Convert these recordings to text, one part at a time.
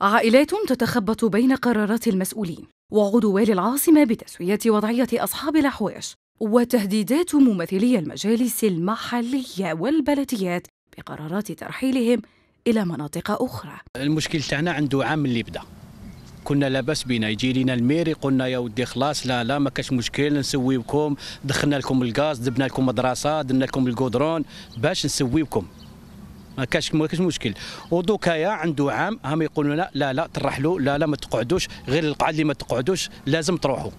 عائلات تتخبط بين قرارات المسؤولين وعدوان العاصمة بتسوية وضعية أصحاب الأحواش وتهديدات ممثلي المجالس المحلية والبلديات بقرارات ترحيلهم إلى مناطق أخرى المشكل تاعنا عنده عام اللي بدأ كنا لاباس بينا يجي لنا الميري قلنا يا ودي خلاص لا لا ما كاش مشكل نسوي بكم دخلنا لكم الغاز دبنا لكم مدرسه درنا لكم القدرون باش نسوي بكم ما كاش ما كاش مشكل ودوكايا عنده عام هم يقولوا لنا لا لا ترحلوا لا لا ما تقعدوش غير القاعه اللي ما تقعدوش لازم تروحوا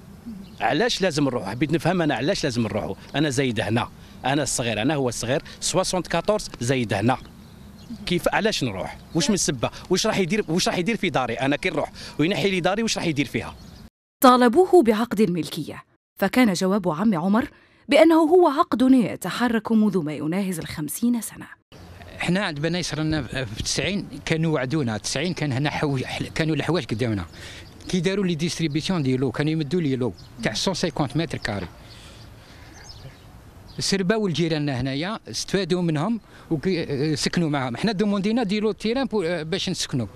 علاش لازم نروحوا حبيت نفهم انا علاش لازم نروحوا انا زايد هنا انا الصغير انا هو الصغير 74 زايد هنا كيف علاش نروح واش من سبه واش راح يدير واش راح يدير في داري انا كي نروح وينحي لي داري واش راح يدير فيها طالبوه بعقد الملكيه فكان جواب عم عمر بأنه هو عقد يتحرك منذ ما يناهز الخمسين سنة حنا عند بنا يصرنا في 90 كانوا وعدونا 90 كان هنا حوج كانوا الحوايج قدامنا كي داروا لي ديستريبيسيون ديالو كانوا يمدوا لي لو تاع 150 متر كاري سرباو الجيراننا هنايا استفادوا منهم وسكنوا آه، معاهم حنا دوموندينا ديروا التيران آه، باش نسكنوا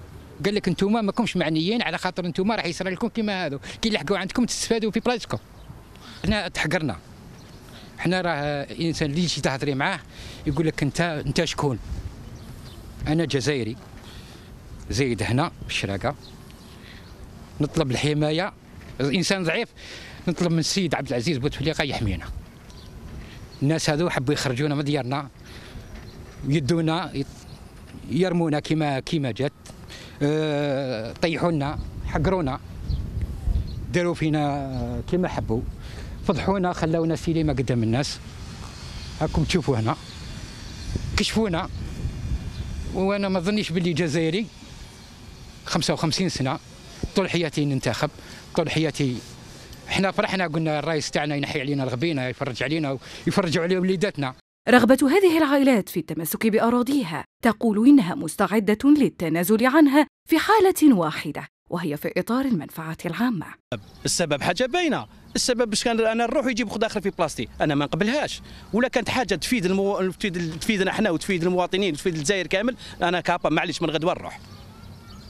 قال لك انتم ماكمش معنيين على خاطر انتم راح يصير لكم كيما هذو كي لحقوا عندكم تستفادوا في بلايصكم حنا تحقرنا حنا راه انسان اللي تجي تهضري معاه يقول لك انت انت شكون انا جزائري زايد هنا بالشراكه نطلب الحمايه الانسان ضعيف نطلب من السيد عبد العزيز بوتفليقه يحمينا الناس هذو حبوا يخرجونا من ديارنا يدونا يرمونا كما كما جات آه، طيحونا حقرونا داروا فينا كما حبوا فضحونا خلونا سيليما قدام الناس هاكم تشوفوا هنا كشفونا وانا ما ظنيش باللي جزائري 55 سنه طول حياتي ننتخب طول حياتي احنا فرحنا قلنا الرئيس تاعنا ينحي علينا الغبينه يفرج علينا ويفرجوا على وليداتنا رغبة هذه العائلات في التمسك بأراضيها تقول إنها مستعدة للتنازل عنها في حالة واحدة وهي في إطار المنفعة العامة السبب حاجة باينة السبب باش كان انا نروح يجيب خد اخر في بلاصتي انا ما نقبلهاش ولا كانت حاجه تفيد المو... تفيد تفيدنا احنا وتفيد المواطنين وتفيد الجزائر كامل انا كابا معليش من غدوه نروح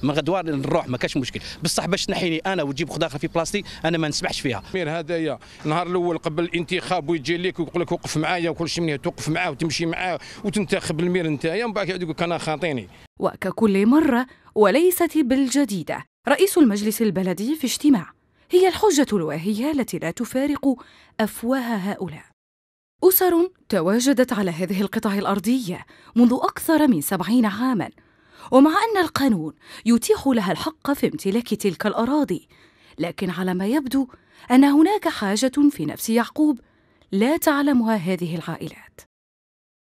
من غدوه نروح ما كاش مشكل بصح باش تنحيني انا وتجيب خد اخر في بلاصتي انا ما نسمحش فيها مير هدايا النهار الاول قبل الانتخاب ويجي لك ويقول لك وقف معايا وكل شيء توقف معاه وتمشي معاه وتنتخب المير نتايا ومن بعد يقول لك انا خاطيني وككل مره وليست بالجديده رئيس المجلس البلدي في اجتماع هي الحجة الواهية التي لا تفارق أفواه هؤلاء أسر تواجدت على هذه القطع الأرضية منذ أكثر من سبعين عاماً ومع أن القانون يتيح لها الحق في امتلاك تلك الأراضي لكن على ما يبدو أن هناك حاجة في نفس يعقوب لا تعلمها هذه العائلات